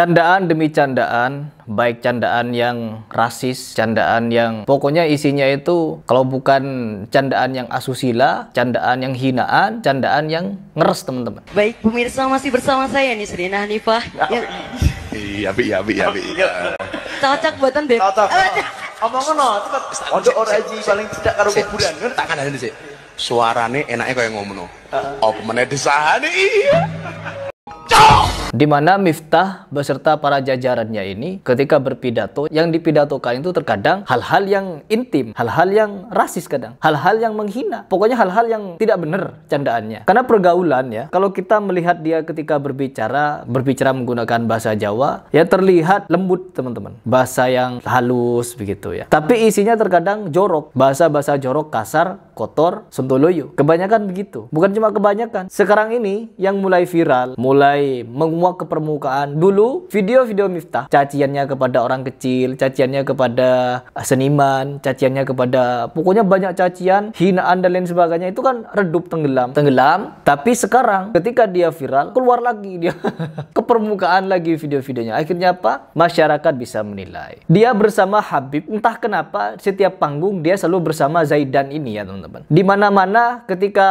Candaan demi candaan, baik candaan yang rasis, candaan yang pokoknya isinya itu kalau bukan candaan yang asusila, candaan yang hinaan, candaan yang ngeres teman-teman. Baik pemirsa masih bersama saya nih Serena Hanifah. Ya. Iya iya, iya iya Cocok buatan beb. Cocok. Omongan no, cepet. Pondok orang haji paling tidak karo kuburan kan. Tangan aja sih. Suarane enaknya kayak ngomong Oh, Apa meneh disahane iya di mana Miftah beserta para jajarannya ini ketika berpidato yang dipidatokan itu terkadang hal-hal yang intim, hal-hal yang rasis kadang, hal-hal yang menghina, pokoknya hal-hal yang tidak benar candaannya. Karena pergaulan ya, kalau kita melihat dia ketika berbicara, berbicara menggunakan bahasa Jawa, ya terlihat lembut teman-teman, bahasa yang halus begitu ya. Tapi isinya terkadang jorok, bahasa-bahasa jorok kasar, kotor, sontoloyo. Kebanyakan begitu. Bukan cuma kebanyakan. Sekarang ini yang mulai viral, mulai meng semua ke permukaan. Dulu video-video Miftah, caciannya kepada orang kecil, caciannya kepada eh, seniman, caciannya kepada pokoknya banyak cacian, hinaan dan lain sebagainya itu kan redup tenggelam. Tenggelam, tapi sekarang ketika dia viral, keluar lagi dia ke permukaan lagi video-videonya. Akhirnya apa? Masyarakat bisa menilai. Dia bersama Habib, entah kenapa setiap panggung dia selalu bersama Zaidan ini ya, teman-teman. Di mana-mana ketika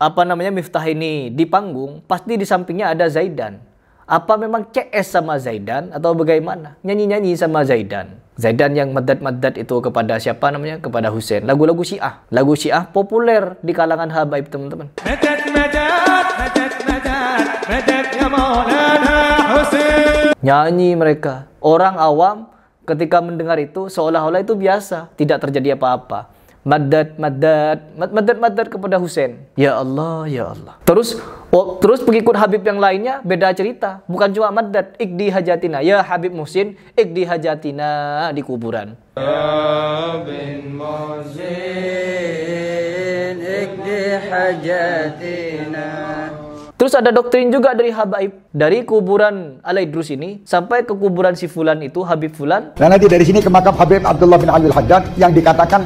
apa namanya Miftah ini di panggung, pasti di sampingnya ada Zaidan. Apa memang CS sama Zaidan atau bagaimana? Nyanyi-nyanyi sama Zaidan. Zaidan yang madat madat itu kepada siapa namanya? Kepada Hussein. Lagu-lagu Syiah. Lagu Syiah populer di kalangan habaib teman-teman. Ya Nyanyi mereka. Orang awam ketika mendengar itu seolah-olah itu biasa. Tidak terjadi apa-apa madad madad madad madad kepada Husain ya Allah ya Allah terus oh, terus pengikut Habib yang lainnya beda cerita bukan cuma madad ikdi hajatina ya Habib Musin ikdi hajatina di kuburan ya bin Musin ikdi hajatina Terus ada doktrin juga dari Habaib. Dari kuburan Alaidrus ini sampai ke kuburan si Fulan itu, Habib Fulan. Nah nanti dari sini ke makam Habib Abdullah bin Abdul Haddad yang dikatakan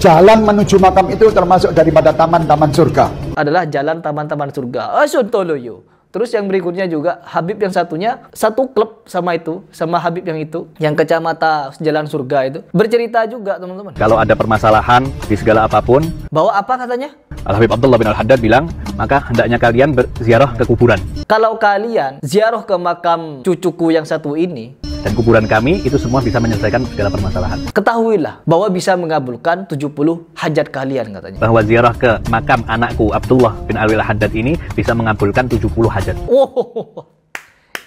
Jalan menuju makam itu termasuk daripada taman-taman surga. Adalah jalan taman-taman surga. Asuntoloyo. Terus yang berikutnya juga Habib yang satunya satu klub sama itu, sama Habib yang itu, yang kecamata Jalan Surga itu bercerita juga teman-teman. Kalau ada permasalahan di segala apapun, bawa apa katanya? Al Habib Abdullah bin Al Haddad bilang, maka hendaknya kalian berziarah ke kuburan. Kalau kalian ziarah ke makam cucuku yang satu ini, dan kuburan kami itu semua bisa menyelesaikan segala permasalahan. Ketahuilah bahwa bisa mengabulkan 70 hajat kalian katanya. Bahwa ziarah ke makam anakku Abdullah bin Awil Haddad ini bisa mengabulkan 70 hajat. Oh,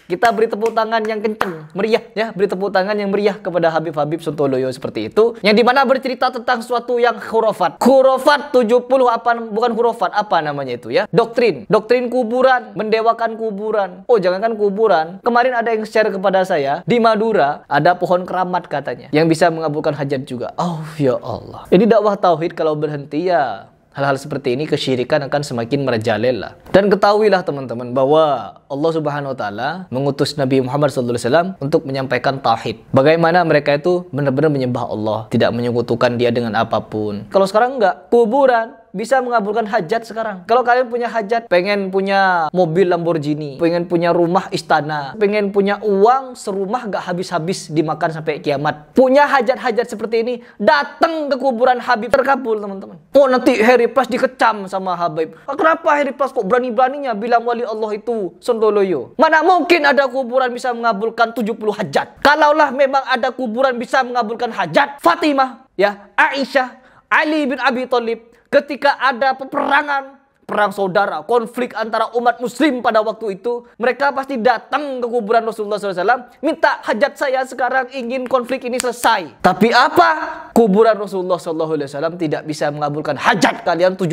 kita beri tepuk tangan yang kenceng, meriah ya, beri tepuk tangan yang meriah kepada Habib Habib Sontoloyo seperti itu. Yang dimana bercerita tentang suatu yang khurafat. Khurafat 70 apa bukan khurafat apa namanya itu ya? Doktrin, doktrin kuburan, mendewakan kuburan. Oh, jangan kan kuburan. Kemarin ada yang share kepada saya di Madura ada pohon keramat katanya yang bisa mengabulkan hajat juga. Oh ya Allah. Ini dakwah tauhid kalau berhenti ya hal-hal seperti ini kesyirikan akan semakin merajalela. Dan ketahuilah teman-teman bahwa Allah Subhanahu wa taala mengutus Nabi Muhammad SAW untuk menyampaikan tauhid. Bagaimana mereka itu benar-benar menyembah Allah, tidak menyekutukan dia dengan apapun. Kalau sekarang enggak, kuburan bisa mengabulkan hajat sekarang. Kalau kalian punya hajat, pengen punya mobil Lamborghini, pengen punya rumah istana, pengen punya uang serumah gak habis-habis dimakan sampai kiamat. Punya hajat-hajat seperti ini, datang ke kuburan Habib terkabul teman-teman. Oh nanti Harry Plus dikecam sama Habib. Ah, kenapa Harry Plus kok berani-beraninya bilang wali Allah itu sendoloyo? Mana mungkin ada kuburan bisa mengabulkan 70 hajat? Kalaulah memang ada kuburan bisa mengabulkan hajat, Fatimah, ya Aisyah, Ali bin Abi Thalib, ketika ada peperangan, perang saudara, konflik antara umat muslim pada waktu itu, mereka pasti datang ke kuburan Rasulullah SAW, minta hajat saya sekarang ingin konflik ini selesai. Tapi apa? Kuburan Rasulullah SAW tidak bisa mengabulkan hajat kalian 70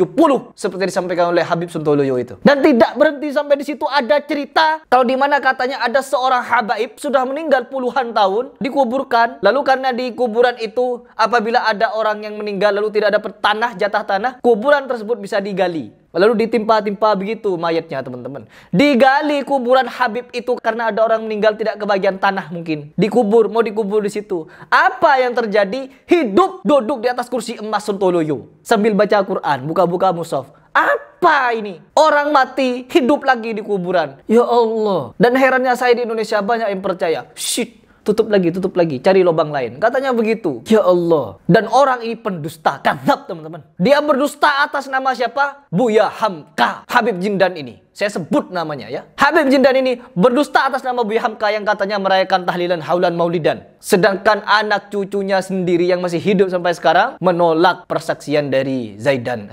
seperti disampaikan oleh Habib Suntoloyo itu. Dan tidak berhenti sampai di situ ada cerita kalau di mana katanya ada seorang habaib sudah meninggal puluhan tahun dikuburkan lalu karena di kuburan itu apabila ada orang yang meninggal lalu tidak ada pertanah jatah tanah kuburan tersebut bisa digali Lalu ditimpa-timpa begitu mayatnya teman-teman. Digali kuburan Habib itu karena ada orang meninggal tidak kebagian tanah mungkin. Dikubur, mau dikubur di situ. Apa yang terjadi? Hidup duduk di atas kursi emas Sontoloyo. Sambil baca Quran, buka-buka musaf. Apa ini? Orang mati, hidup lagi di kuburan. Ya Allah. Dan herannya saya di Indonesia banyak yang percaya. Shit, tutup lagi, tutup lagi, cari lubang lain. Katanya begitu. Ya Allah. Dan orang ini pendusta, kadzab teman-teman. Dia berdusta atas nama siapa? Buya Hamka, Habib Jindan ini. Saya sebut namanya ya. Habib Jindan ini berdusta atas nama Buya Hamka yang katanya merayakan tahlilan haulan maulidan. Sedangkan anak cucunya sendiri yang masih hidup sampai sekarang menolak persaksian dari Zaidan,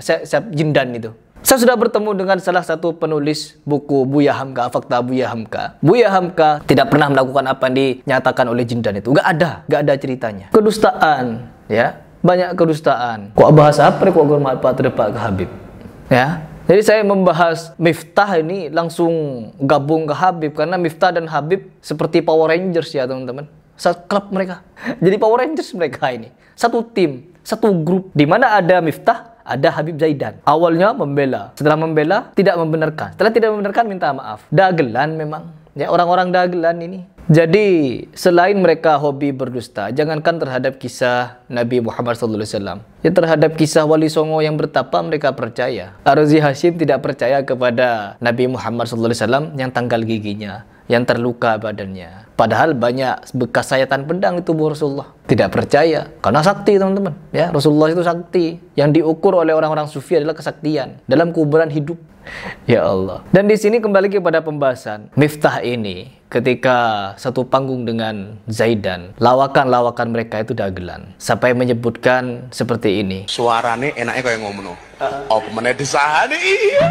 Jindan itu. Saya sudah bertemu dengan salah satu penulis buku Buya Hamka, Fakta Buya Hamka. Buya Hamka tidak pernah melakukan apa yang dinyatakan oleh jindan itu. Gak ada, gak ada ceritanya. Kedustaan, ya. Banyak kedustaan. Kok bahas apa kok apa terdepak Pak Habib? Ya. Jadi saya membahas Miftah ini langsung gabung ke Habib karena Miftah dan Habib seperti Power Rangers ya teman-teman. Satu klub mereka. Jadi Power Rangers mereka ini. Satu tim, satu grup di mana ada Miftah, ada Habib Zaidan. Awalnya membela, setelah membela tidak membenarkan. Setelah tidak membenarkan minta maaf. Dagelan memang. Ya orang-orang dagelan ini. Jadi selain mereka hobi berdusta, jangankan terhadap kisah Nabi Muhammad SAW. Ya, terhadap kisah Wali Songo yang bertapa mereka percaya. Arzi Hashim tidak percaya kepada Nabi Muhammad SAW yang tanggal giginya, yang terluka badannya. Padahal banyak bekas sayatan pedang di tubuh Rasulullah. Tidak percaya. Karena sakti teman-teman. Ya, Rasulullah itu sakti. Yang diukur oleh orang-orang sufi adalah kesaktian. Dalam kuburan hidup ya Allah. Dan di sini kembali kepada pembahasan Miftah ini ketika satu panggung dengan Zaidan, lawakan-lawakan mereka itu dagelan. Sampai menyebutkan seperti ini. Suarane enaknya kayak ngomong. Oh, pemennya disahani? iya.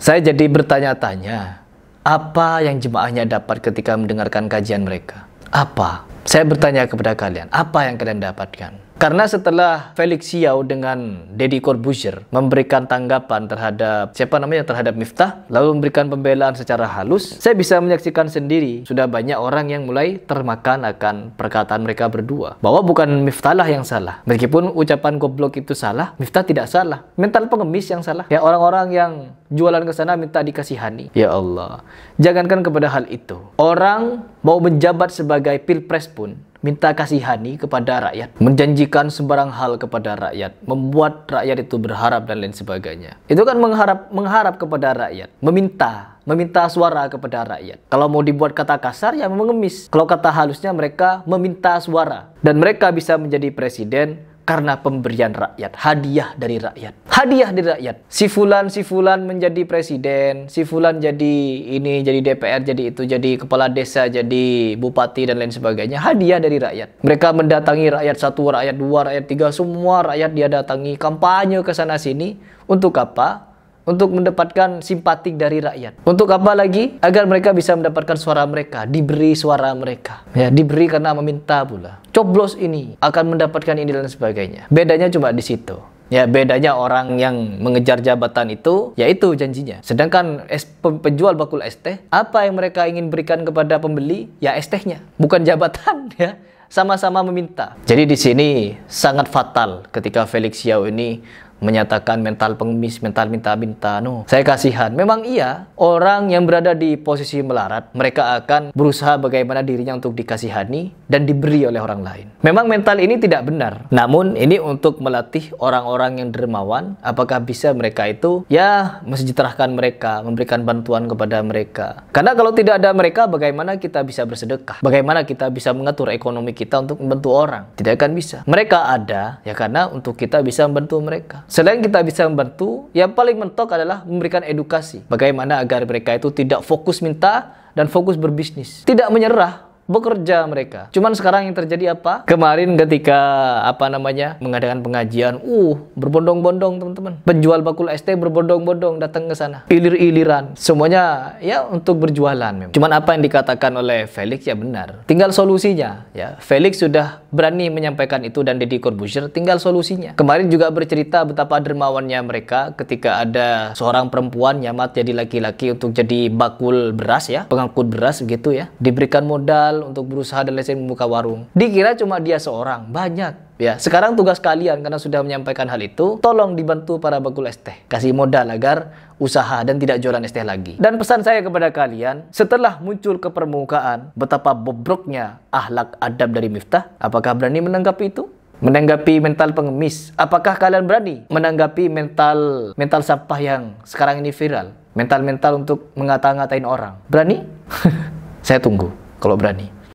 Saya jadi bertanya-tanya, apa yang jemaahnya dapat ketika mendengarkan kajian mereka? Apa? Saya bertanya kepada kalian, apa yang kalian dapatkan? Karena setelah Felix Xiao dengan Deddy Corbuzier memberikan tanggapan terhadap siapa namanya terhadap Miftah, lalu memberikan pembelaan secara halus, saya bisa menyaksikan sendiri sudah banyak orang yang mulai termakan akan perkataan mereka berdua bahwa bukan Miftah yang salah. Meskipun ucapan goblok itu salah, Miftah tidak salah. Mental pengemis yang salah. Ya orang-orang yang jualan ke sana minta dikasihani. Ya Allah, jangankan kepada hal itu. Orang mau menjabat sebagai pilpres pun minta kasihani kepada rakyat, menjanjikan sembarang hal kepada rakyat, membuat rakyat itu berharap dan lain sebagainya. Itu kan mengharap mengharap kepada rakyat, meminta, meminta suara kepada rakyat. Kalau mau dibuat kata kasar ya mengemis. Kalau kata halusnya mereka meminta suara dan mereka bisa menjadi presiden karena pemberian rakyat, hadiah dari rakyat. Hadiah dari rakyat. Si fulan si fulan menjadi presiden, si fulan jadi ini, jadi DPR, jadi itu, jadi kepala desa, jadi bupati dan lain sebagainya. Hadiah dari rakyat. Mereka mendatangi rakyat satu, rakyat dua, rakyat tiga, semua rakyat dia datangi kampanye ke sana sini untuk apa? untuk mendapatkan simpatik dari rakyat. Untuk apa lagi? Agar mereka bisa mendapatkan suara mereka, diberi suara mereka. Ya, diberi karena meminta pula. Coblos ini akan mendapatkan ini dan sebagainya. Bedanya cuma di situ. Ya bedanya orang yang mengejar jabatan itu yaitu janjinya. Sedangkan es, penjual bakul es teh, apa yang mereka ingin berikan kepada pembeli? Ya es tehnya, bukan jabatan ya sama-sama meminta. Jadi di sini sangat fatal ketika Felix Yao ini menyatakan mental pengemis, mental minta-minta. No, saya kasihan. Memang iya, orang yang berada di posisi melarat, mereka akan berusaha bagaimana dirinya untuk dikasihani, dan diberi oleh orang lain. Memang mental ini tidak benar, namun ini untuk melatih orang-orang yang dermawan, apakah bisa mereka itu ya mesejahterakan mereka, memberikan bantuan kepada mereka. Karena kalau tidak ada mereka, bagaimana kita bisa bersedekah? Bagaimana kita bisa mengatur ekonomi kita untuk membantu orang? Tidak akan bisa. Mereka ada ya karena untuk kita bisa membantu mereka. Selain kita bisa membantu, yang paling mentok adalah memberikan edukasi. Bagaimana agar mereka itu tidak fokus minta dan fokus berbisnis. Tidak menyerah bekerja mereka. Cuman sekarang yang terjadi apa? Kemarin ketika apa namanya mengadakan pengajian, uh berbondong-bondong teman-teman. Penjual bakul ST berbondong-bondong datang ke sana, ilir-iliran. Semuanya ya untuk berjualan memang. Cuman apa yang dikatakan oleh Felix ya benar. Tinggal solusinya ya. Felix sudah berani menyampaikan itu dan Deddy Corbuzier tinggal solusinya. Kemarin juga bercerita betapa dermawannya mereka ketika ada seorang perempuan nyamat jadi laki-laki untuk jadi bakul beras ya, pengangkut beras gitu ya. Diberikan modal untuk berusaha dan lain-lain membuka warung. Dikira cuma dia seorang, banyak. Ya, sekarang tugas kalian karena sudah menyampaikan hal itu, tolong dibantu para bakul es teh. Kasih modal agar usaha dan tidak jualan es teh lagi. Dan pesan saya kepada kalian, setelah muncul ke permukaan betapa bobroknya ahlak adab dari Miftah, apakah berani menanggapi itu? menanggapi mental pengemis. Apakah kalian berani menanggapi mental mental sampah yang sekarang ini viral? Mental-mental untuk mengata-ngatain orang. Berani? Saya tunggu kalau berani